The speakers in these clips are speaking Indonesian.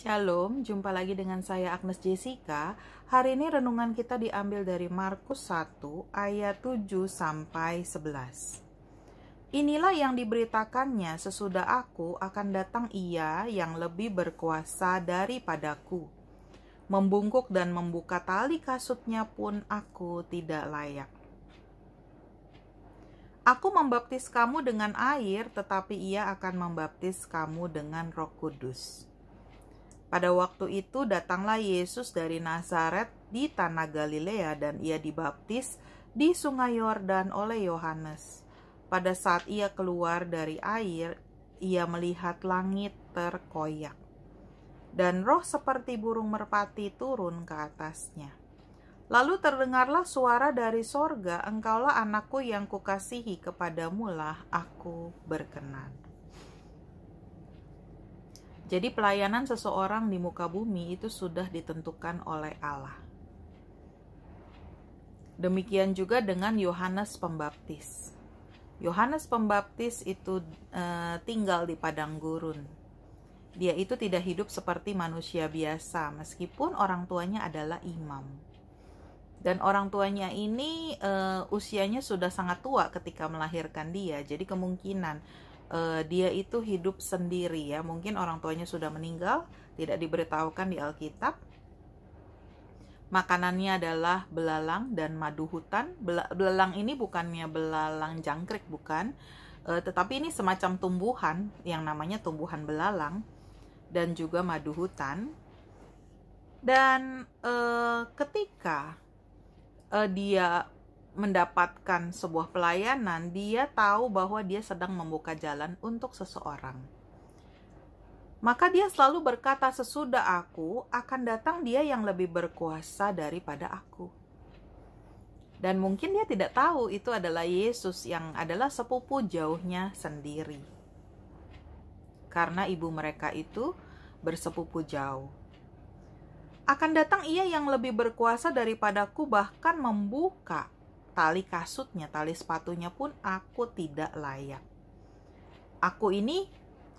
Shalom, jumpa lagi dengan saya Agnes Jessica. Hari ini renungan kita diambil dari Markus 1 ayat 7 sampai 11. Inilah yang diberitakannya sesudah aku akan datang ia yang lebih berkuasa daripadaku. Membungkuk dan membuka tali kasutnya pun aku tidak layak. Aku membaptis kamu dengan air, tetapi ia akan membaptis kamu dengan roh kudus. Pada waktu itu datanglah Yesus dari Nazaret di tanah Galilea dan ia dibaptis di sungai Yordan oleh Yohanes. Pada saat ia keluar dari air, ia melihat langit terkoyak. Dan roh seperti burung merpati turun ke atasnya. Lalu terdengarlah suara dari sorga, engkaulah anakku yang kukasihi kepadamulah aku berkenan. Jadi pelayanan seseorang di muka bumi itu sudah ditentukan oleh Allah. Demikian juga dengan Yohanes Pembaptis. Yohanes Pembaptis itu e, tinggal di padang gurun. Dia itu tidak hidup seperti manusia biasa, meskipun orang tuanya adalah imam. Dan orang tuanya ini e, usianya sudah sangat tua ketika melahirkan dia, jadi kemungkinan uh, dia itu hidup sendiri ya. Mungkin orang tuanya sudah meninggal, tidak diberitahukan di Alkitab. Makanannya adalah belalang dan madu hutan. belalang ini bukannya belalang jangkrik bukan, uh, tetapi ini semacam tumbuhan yang namanya tumbuhan belalang dan juga madu hutan. Dan uh, ketika uh, dia mendapatkan sebuah pelayanan, dia tahu bahwa dia sedang membuka jalan untuk seseorang. Maka dia selalu berkata, "Sesudah aku akan datang dia yang lebih berkuasa daripada aku." Dan mungkin dia tidak tahu itu adalah Yesus yang adalah sepupu jauhnya sendiri. Karena ibu mereka itu bersepupu jauh akan datang ia yang lebih berkuasa daripadaku bahkan membuka tali kasutnya, tali sepatunya pun aku tidak layak. Aku ini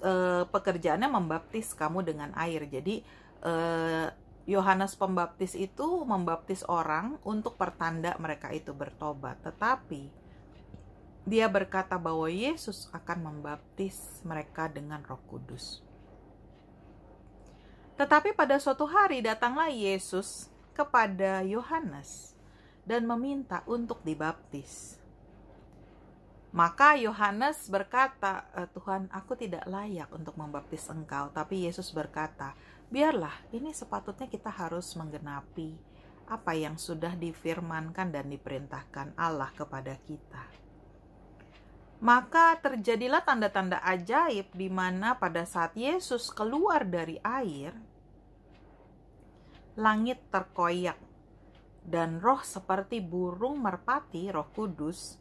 e, pekerjaannya membaptis kamu dengan air. Jadi eh, Yohanes e, Pembaptis itu membaptis orang untuk pertanda mereka itu bertobat. Tetapi dia berkata bahwa Yesus akan membaptis mereka dengan Roh Kudus. Tetapi pada suatu hari datanglah Yesus kepada Yohanes dan meminta untuk dibaptis. Maka Yohanes berkata, eh, "Tuhan, aku tidak layak untuk membaptis Engkau." Tapi Yesus berkata, "Biarlah, ini sepatutnya kita harus menggenapi apa yang sudah difirmankan dan diperintahkan Allah kepada kita." Maka terjadilah tanda-tanda ajaib di mana pada saat Yesus keluar dari air, langit terkoyak dan roh seperti burung merpati, Roh Kudus,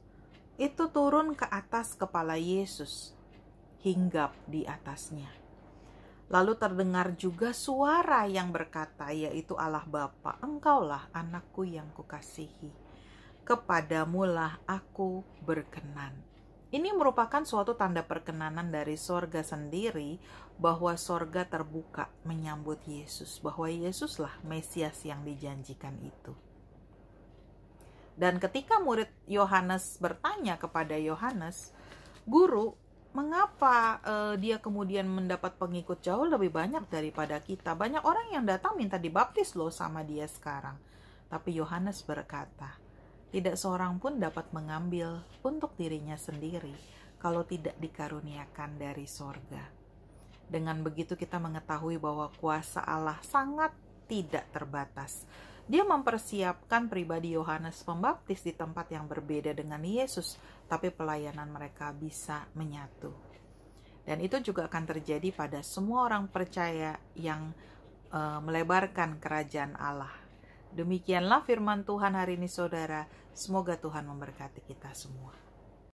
itu turun ke atas kepala Yesus, hinggap di atasnya. Lalu terdengar juga suara yang berkata, yaitu Allah Bapa, Engkaulah anakku yang kukasihi, kepadamulah aku berkenan. Ini merupakan suatu tanda perkenanan dari sorga sendiri bahwa sorga terbuka menyambut Yesus, bahwa Yesuslah Mesias yang dijanjikan itu. Dan ketika murid Yohanes bertanya kepada Yohanes, "Guru, mengapa uh, dia kemudian mendapat pengikut jauh lebih banyak daripada kita? Banyak orang yang datang minta dibaptis loh sama dia sekarang." Tapi Yohanes berkata, "Tidak seorang pun dapat mengambil untuk dirinya sendiri kalau tidak dikaruniakan dari sorga." Dengan begitu kita mengetahui bahwa kuasa Allah sangat tidak terbatas dia mempersiapkan pribadi Yohanes Pembaptis di tempat yang berbeda dengan Yesus, tapi pelayanan mereka bisa menyatu. Dan itu juga akan terjadi pada semua orang percaya yang uh, melebarkan kerajaan Allah. Demikianlah firman Tuhan hari ini, saudara. Semoga Tuhan memberkati kita semua.